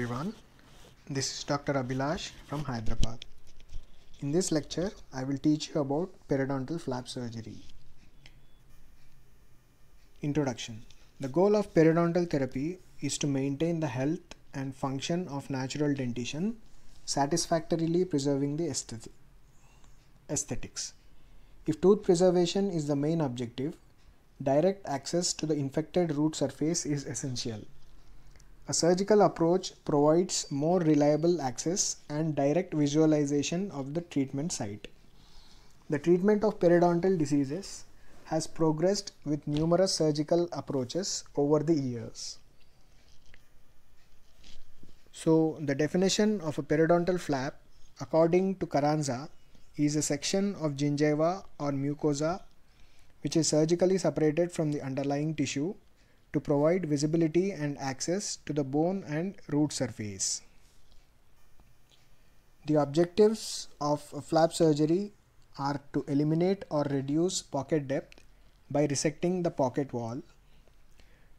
everyone. This is Dr. Abhilash from Hyderabad. In this lecture, I will teach you about periodontal flap surgery. Introduction The goal of periodontal therapy is to maintain the health and function of natural dentition, satisfactorily preserving the aesthetics. If tooth preservation is the main objective, direct access to the infected root surface is essential. A surgical approach provides more reliable access and direct visualization of the treatment site. The treatment of periodontal diseases has progressed with numerous surgical approaches over the years. So the definition of a periodontal flap according to Carranza is a section of gingiva or mucosa which is surgically separated from the underlying tissue to provide visibility and access to the bone and root surface. The objectives of flap surgery are to eliminate or reduce pocket depth by resecting the pocket wall,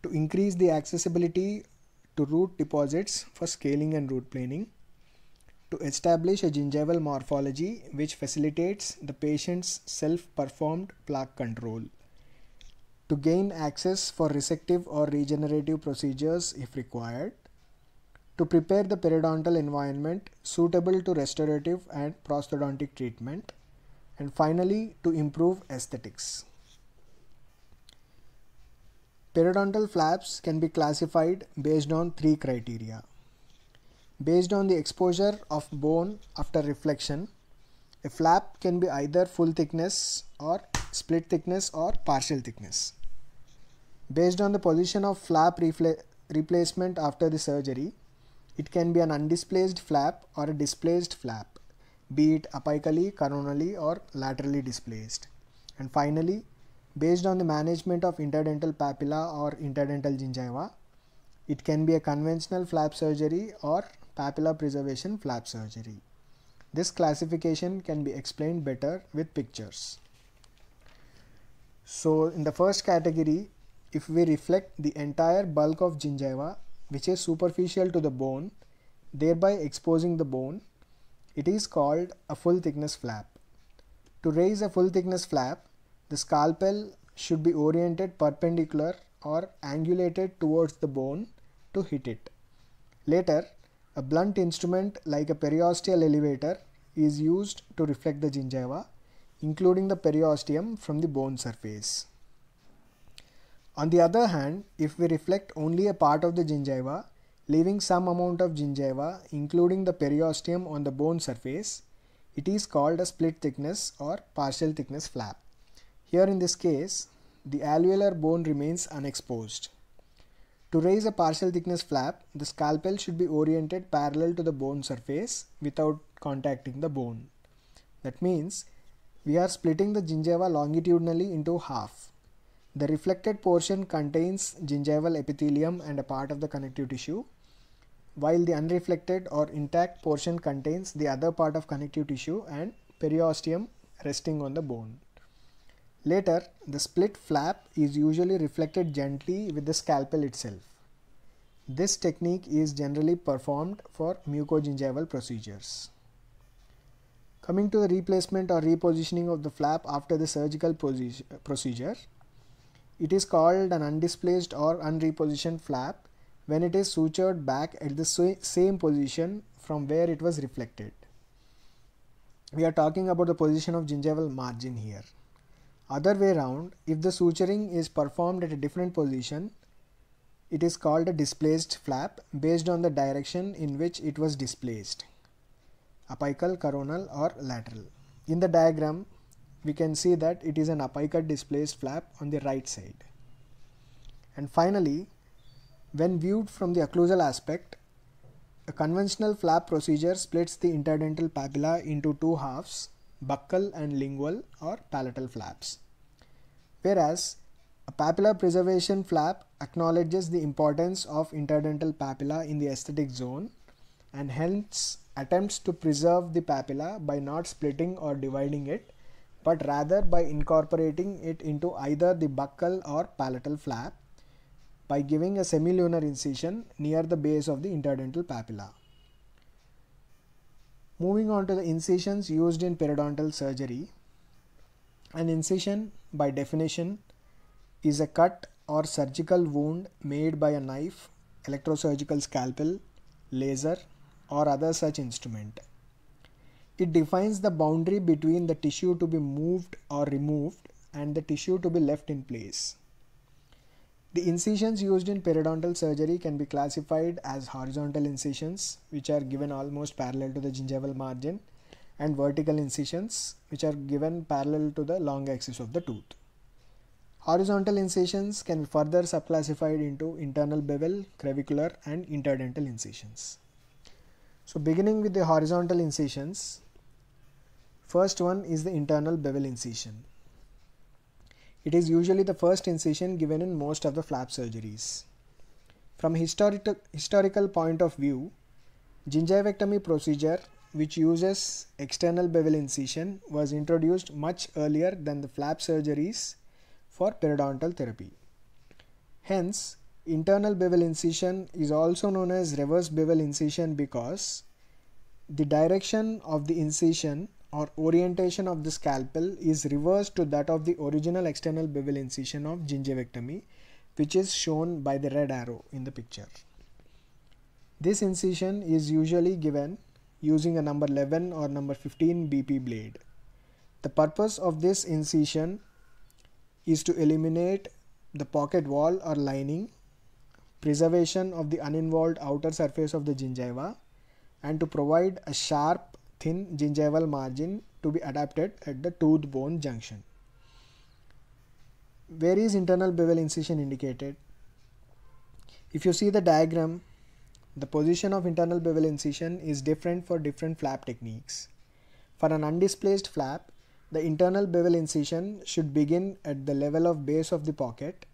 to increase the accessibility to root deposits for scaling and root planing, to establish a gingival morphology which facilitates the patient's self-performed plaque control to gain access for resective or regenerative procedures if required, to prepare the periodontal environment suitable to restorative and prosthodontic treatment, and finally to improve aesthetics. Periodontal flaps can be classified based on three criteria. Based on the exposure of bone after reflection, a flap can be either full thickness or split thickness or partial thickness. Based on the position of flap replacement after the surgery, it can be an undisplaced flap or a displaced flap, be it apically, coronally or laterally displaced. And finally, based on the management of interdental papilla or interdental gingiva, it can be a conventional flap surgery or papilla preservation flap surgery. This classification can be explained better with pictures. So in the first category, if we reflect the entire bulk of gingiva which is superficial to the bone, thereby exposing the bone, it is called a full thickness flap. To raise a full thickness flap, the scalpel should be oriented perpendicular or angulated towards the bone to hit it. Later, a blunt instrument like a periosteal elevator is used to reflect the gingiva, including the periosteum from the bone surface. On the other hand, if we reflect only a part of the gingiva, leaving some amount of gingiva including the periosteum on the bone surface, it is called a split thickness or partial thickness flap. Here in this case, the alveolar bone remains unexposed. To raise a partial thickness flap, the scalpel should be oriented parallel to the bone surface without contacting the bone. That means we are splitting the gingiva longitudinally into half. The reflected portion contains gingival epithelium and a part of the connective tissue, while the unreflected or intact portion contains the other part of connective tissue and periosteum resting on the bone. Later, the split flap is usually reflected gently with the scalpel itself. This technique is generally performed for mucogingival procedures. Coming to the replacement or repositioning of the flap after the surgical procedure, it is called an undisplaced or unrepositioned flap when it is sutured back at the same position from where it was reflected. We are talking about the position of gingival margin here. Other way round, if the suturing is performed at a different position, it is called a displaced flap based on the direction in which it was displaced apical, coronal or lateral. In the diagram, we can see that it is an apical displaced flap on the right side. And finally, when viewed from the occlusal aspect, a conventional flap procedure splits the interdental papilla into two halves, buccal and lingual or palatal flaps. Whereas a papilla preservation flap acknowledges the importance of interdental papilla in the aesthetic zone and hence attempts to preserve the papilla by not splitting or dividing it but rather by incorporating it into either the buccal or palatal flap by giving a semilunar incision near the base of the interdental papilla. Moving on to the incisions used in periodontal surgery. An incision by definition is a cut or surgical wound made by a knife, electrosurgical scalpel, laser or other such instrument. It defines the boundary between the tissue to be moved or removed and the tissue to be left in place. The incisions used in periodontal surgery can be classified as horizontal incisions, which are given almost parallel to the gingival margin, and vertical incisions, which are given parallel to the long axis of the tooth. Horizontal incisions can be further subclassified into internal bevel, crevicular, and interdental incisions. So, beginning with the horizontal incisions, First one is the internal bevel incision. It is usually the first incision given in most of the flap surgeries. From historical historical point of view, gingivectomy procedure which uses external bevel incision was introduced much earlier than the flap surgeries for periodontal therapy. Hence, internal bevel incision is also known as reverse bevel incision because the direction of the incision or orientation of the scalpel is reversed to that of the original external bevel incision of gingivectomy which is shown by the red arrow in the picture. This incision is usually given using a number 11 or number 15 BP blade. The purpose of this incision is to eliminate the pocket wall or lining, preservation of the uninvolved outer surface of the gingiva and to provide a sharp thin gingival margin to be adapted at the tooth bone junction. Where is internal bevel incision indicated? If you see the diagram, the position of internal bevel incision is different for different flap techniques. For an undisplaced flap, the internal bevel incision should begin at the level of base of the pocket,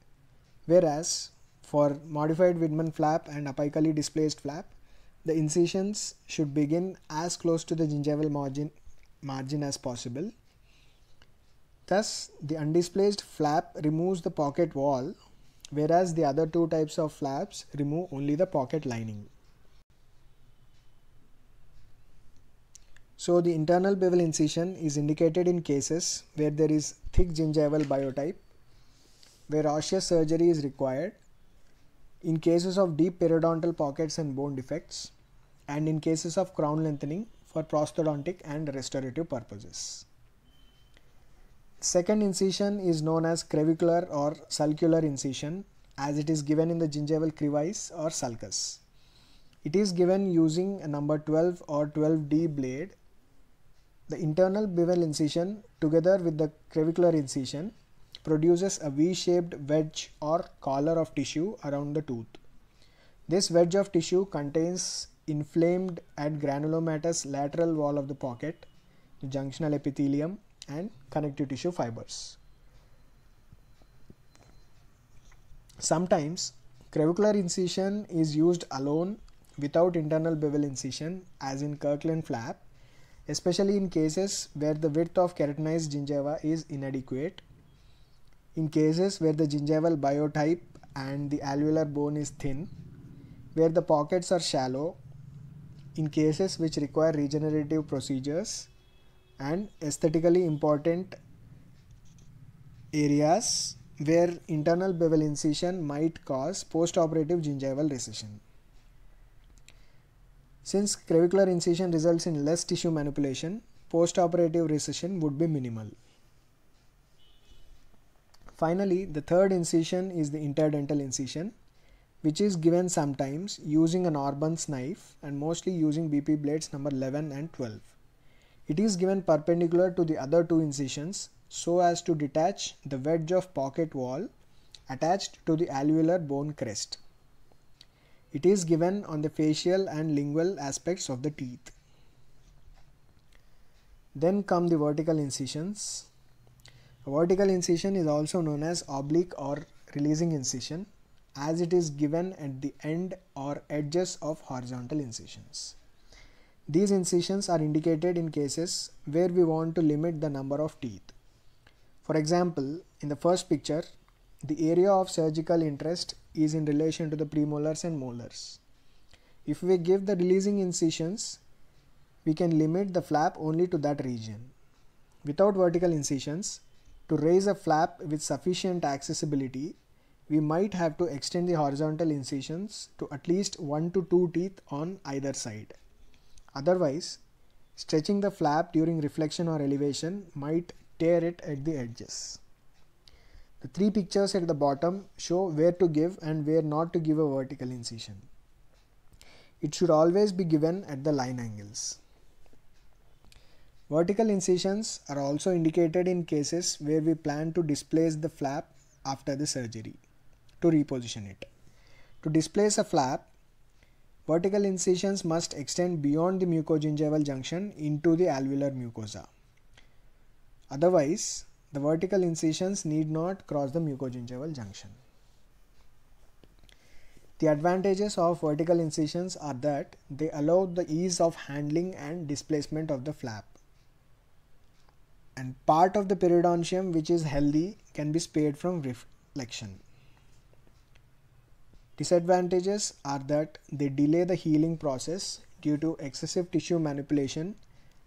whereas for modified Widman flap and apically displaced flap, the incisions should begin as close to the gingival margin, margin as possible. Thus, the undisplaced flap removes the pocket wall, whereas the other two types of flaps remove only the pocket lining. So, the internal bevel incision is indicated in cases where there is thick gingival biotype, where osseous surgery is required, in cases of deep periodontal pockets and bone defects, and in cases of crown lengthening for prosthodontic and restorative purposes. Second incision is known as crevicular or sulcular incision as it is given in the gingival crevice or sulcus. It is given using a number 12 or 12D blade. The internal bevel incision together with the crevicular incision produces a V-shaped wedge or collar of tissue around the tooth. This wedge of tissue contains inflamed at granulomatous lateral wall of the pocket, the junctional epithelium and connective tissue fibers. Sometimes crevicular incision is used alone without internal bevel incision as in Kirkland flap especially in cases where the width of keratinized gingiva is inadequate. In cases where the gingival biotype and the alveolar bone is thin, where the pockets are shallow in cases which require regenerative procedures and aesthetically important areas where internal bevel incision might cause postoperative gingival recession. Since crevicular incision results in less tissue manipulation, postoperative recession would be minimal. Finally, the third incision is the interdental incision which is given sometimes using an Orban's knife and mostly using BP blades number 11 and 12. It is given perpendicular to the other two incisions so as to detach the wedge of pocket wall attached to the alveolar bone crest. It is given on the facial and lingual aspects of the teeth. Then come the vertical incisions. A vertical incision is also known as oblique or releasing incision as it is given at the end or edges of horizontal incisions. These incisions are indicated in cases where we want to limit the number of teeth. For example, in the first picture, the area of surgical interest is in relation to the premolars and molars. If we give the releasing incisions, we can limit the flap only to that region. Without vertical incisions, to raise a flap with sufficient accessibility, we might have to extend the horizontal incisions to at least 1 to 2 teeth on either side. Otherwise, stretching the flap during reflection or elevation might tear it at the edges. The three pictures at the bottom show where to give and where not to give a vertical incision. It should always be given at the line angles. Vertical incisions are also indicated in cases where we plan to displace the flap after the surgery to reposition it. To displace a flap, vertical incisions must extend beyond the mucogingival junction into the alveolar mucosa. Otherwise, the vertical incisions need not cross the mucogingival junction. The advantages of vertical incisions are that they allow the ease of handling and displacement of the flap. And part of the periodontium which is healthy can be spared from reflection. Disadvantages are that they delay the healing process due to excessive tissue manipulation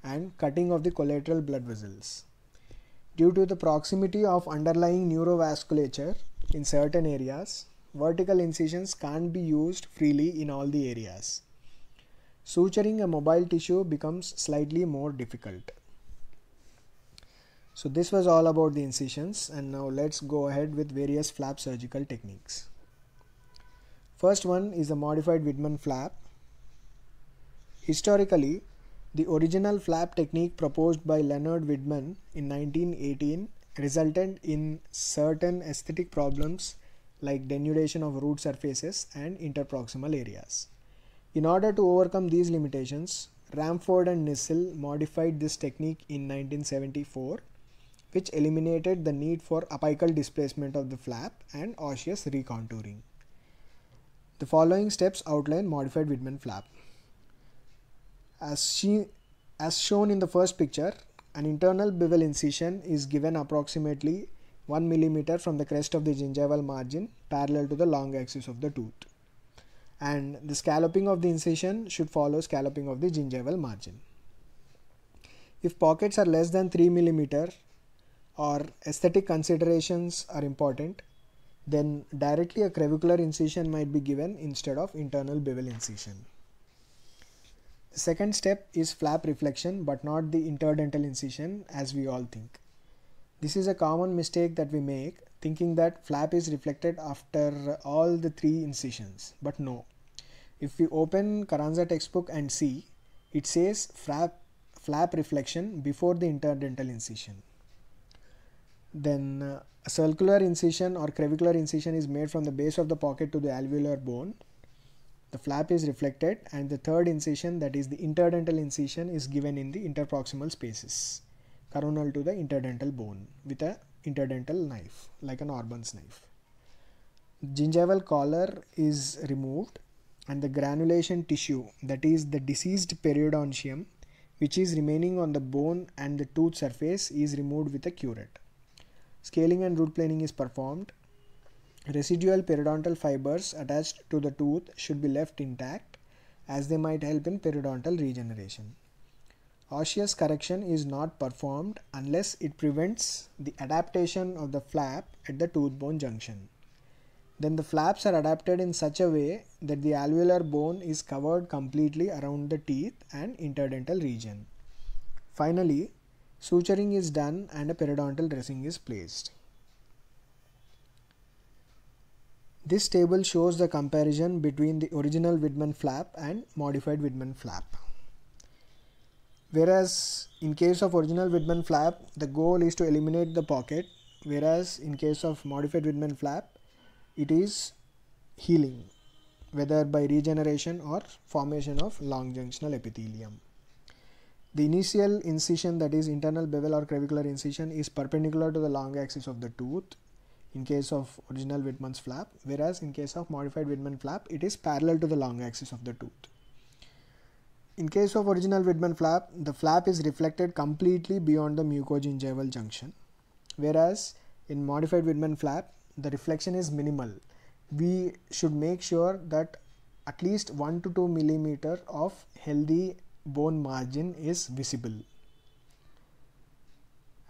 and cutting of the collateral blood vessels. Due to the proximity of underlying neurovasculature in certain areas, vertical incisions can't be used freely in all the areas. Suturing a mobile tissue becomes slightly more difficult. So this was all about the incisions and now let's go ahead with various flap surgical techniques. First one is a modified Widman flap. Historically, the original flap technique proposed by Leonard Widman in 1918 resulted in certain aesthetic problems like denudation of root surfaces and interproximal areas. In order to overcome these limitations, Ramford and Nissel modified this technique in 1974, which eliminated the need for apical displacement of the flap and osseous recontouring. The following steps outline modified Whitman flap. As, she, as shown in the first picture, an internal bevel incision is given approximately 1 mm from the crest of the gingival margin parallel to the long axis of the tooth. And the scalloping of the incision should follow scalloping of the gingival margin. If pockets are less than 3 mm or aesthetic considerations are important, then directly a crevicular incision might be given instead of internal bevel incision. The second step is flap reflection but not the interdental incision as we all think. This is a common mistake that we make thinking that flap is reflected after all the three incisions but no. If we open Carranza textbook and see, it says flap, flap reflection before the interdental incision. Then uh, a circular incision or crevicular incision is made from the base of the pocket to the alveolar bone. The flap is reflected and the third incision that is the interdental incision is given in the interproximal spaces coronal to the interdental bone with a interdental knife like an Orban's knife. Gingival collar is removed and the granulation tissue that is the diseased periodontium which is remaining on the bone and the tooth surface is removed with a curette. Scaling and root planing is performed. Residual periodontal fibers attached to the tooth should be left intact as they might help in periodontal regeneration. Osseous correction is not performed unless it prevents the adaptation of the flap at the tooth bone junction. Then the flaps are adapted in such a way that the alveolar bone is covered completely around the teeth and interdental region. Finally, Suturing is done and a periodontal dressing is placed. This table shows the comparison between the original Widman flap and modified Widman flap. Whereas in case of original Widman flap, the goal is to eliminate the pocket, whereas in case of modified Widman flap, it is healing, whether by regeneration or formation of long junctional epithelium. The initial incision that is internal bevel or crevicular incision is perpendicular to the long axis of the tooth in case of original Whitman's flap whereas in case of modified Whitman flap it is parallel to the long axis of the tooth. In case of original Whitman flap the flap is reflected completely beyond the mucogingival junction whereas in modified Whitman flap the reflection is minimal. We should make sure that at least 1 to 2 millimeter of healthy bone margin is visible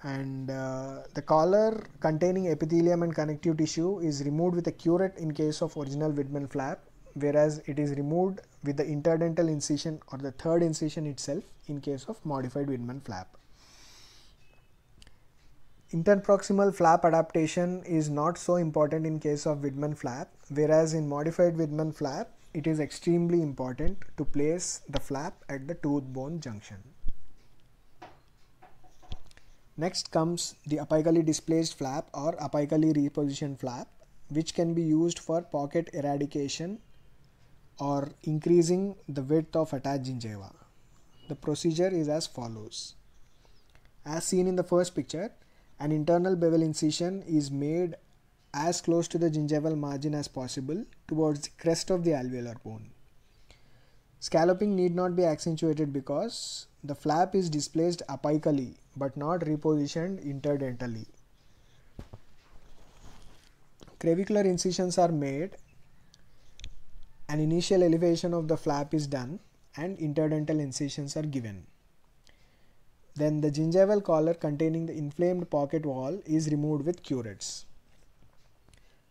and uh, the collar containing epithelium and connective tissue is removed with a curette in case of original Widman flap whereas it is removed with the interdental incision or the third incision itself in case of modified Widman flap. Interproximal flap adaptation is not so important in case of Widman flap whereas in modified Widman flap it is extremely important to place the flap at the tooth bone junction. Next comes the apically displaced flap or apically repositioned flap which can be used for pocket eradication or increasing the width of attached gingiva. The procedure is as follows. As seen in the first picture, an internal bevel incision is made as close to the gingival margin as possible towards the crest of the alveolar bone. Scalloping need not be accentuated because the flap is displaced apically but not repositioned interdentally. Crevicular incisions are made, an initial elevation of the flap is done and interdental incisions are given. Then the gingival collar containing the inflamed pocket wall is removed with curettes.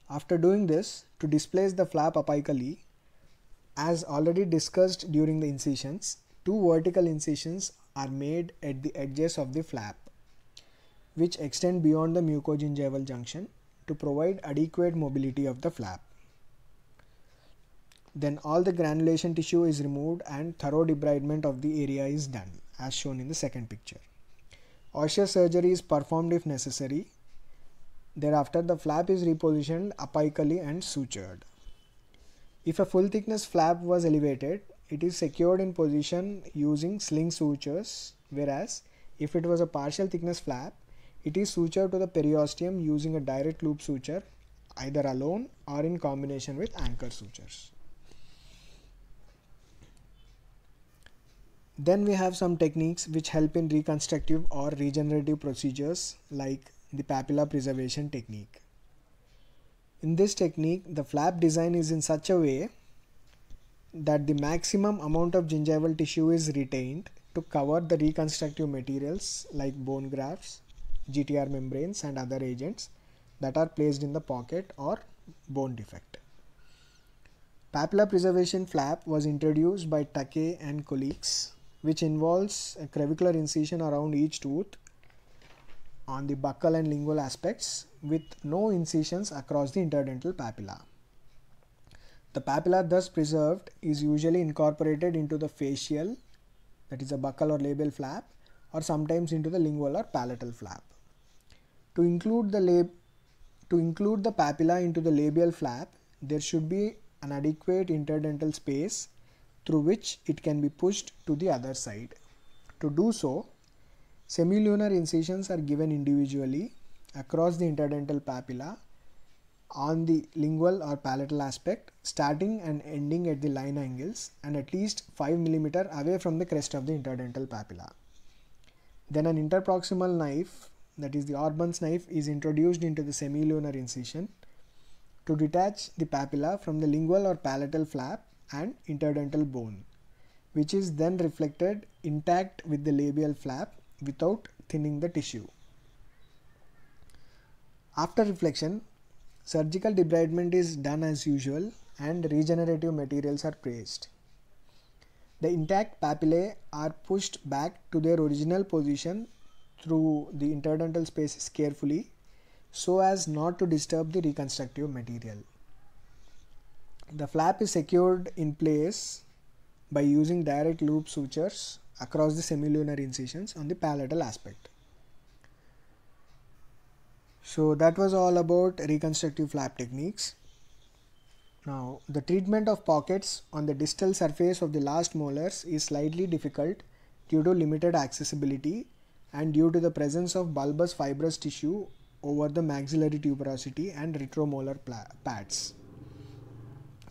After doing this, to displace the flap apically, as already discussed during the incisions, two vertical incisions are made at the edges of the flap, which extend beyond the mucogingival junction to provide adequate mobility of the flap. Then all the granulation tissue is removed and thorough debridement of the area is done as shown in the second picture. Osseous surgery is performed if necessary Thereafter, the flap is repositioned apically and sutured. If a full thickness flap was elevated, it is secured in position using sling sutures, whereas if it was a partial thickness flap, it is sutured to the periosteum using a direct loop suture either alone or in combination with anchor sutures. Then we have some techniques which help in reconstructive or regenerative procedures like the papilla preservation technique. In this technique, the flap design is in such a way that the maximum amount of gingival tissue is retained to cover the reconstructive materials like bone grafts, GTR membranes and other agents that are placed in the pocket or bone defect. Papilla preservation flap was introduced by Take and colleagues which involves a crevicular incision around each tooth on the buccal and lingual aspects with no incisions across the interdental papilla. The papilla thus preserved is usually incorporated into the facial that is a buccal or labial flap or sometimes into the lingual or palatal flap. To include the lab to include the papilla into the labial flap there should be an adequate interdental space through which it can be pushed to the other side. To do so, Semilunar incisions are given individually across the interdental papilla on the lingual or palatal aspect starting and ending at the line angles and at least 5 mm away from the crest of the interdental papilla. Then an interproximal knife that is the Orban's knife is introduced into the semilunar incision to detach the papilla from the lingual or palatal flap and interdental bone which is then reflected intact with the labial flap without thinning the tissue. After reflection, surgical debridement is done as usual and regenerative materials are placed. The intact papillae are pushed back to their original position through the interdental spaces carefully so as not to disturb the reconstructive material. The flap is secured in place by using direct loop sutures across the semilunar incisions on the palatal aspect. So that was all about reconstructive flap techniques. Now the treatment of pockets on the distal surface of the last molars is slightly difficult due to limited accessibility and due to the presence of bulbous fibrous tissue over the maxillary tuberosity and retromolar pads.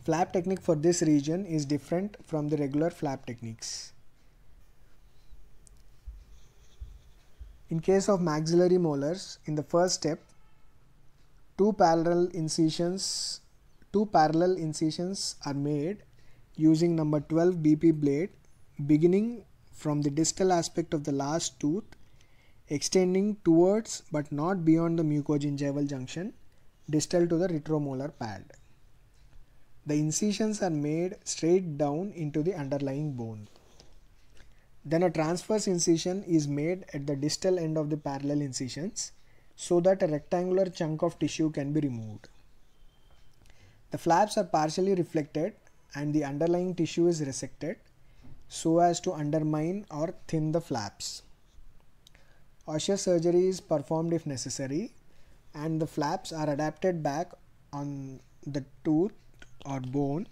Flap technique for this region is different from the regular flap techniques. In case of maxillary molars, in the first step, two parallel incisions, two parallel incisions are made using number 12 BP blade beginning from the distal aspect of the last tooth extending towards but not beyond the mucogingival junction distal to the retromolar pad. The incisions are made straight down into the underlying bone. Then a transverse incision is made at the distal end of the parallel incisions so that a rectangular chunk of tissue can be removed. The flaps are partially reflected and the underlying tissue is resected so as to undermine or thin the flaps. Osseous surgery is performed if necessary and the flaps are adapted back on the tooth or bone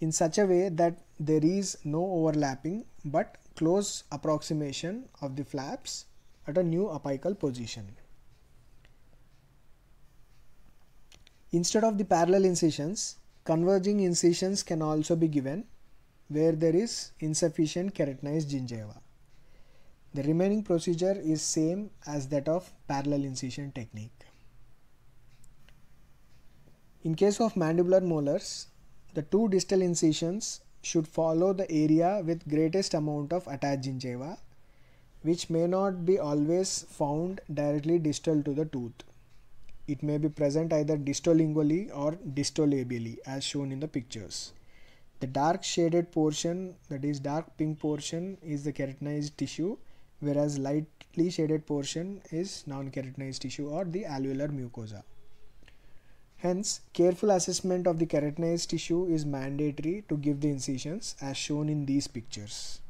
in such a way that there is no overlapping but close approximation of the flaps at a new apical position. Instead of the parallel incisions, converging incisions can also be given where there is insufficient keratinized gingiva. The remaining procedure is same as that of parallel incision technique. In case of mandibular molars, the two distal incisions should follow the area with greatest amount of attached gingiva which may not be always found directly distal to the tooth. It may be present either distolingually or distolabially as shown in the pictures. The dark shaded portion that is dark pink portion is the keratinized tissue whereas lightly shaded portion is non-keratinized tissue or the alveolar mucosa. Hence, careful assessment of the keratinized tissue is mandatory to give the incisions as shown in these pictures.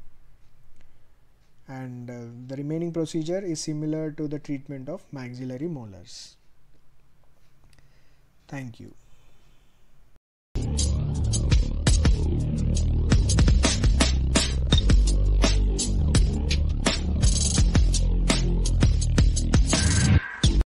And uh, the remaining procedure is similar to the treatment of maxillary molars. Thank you.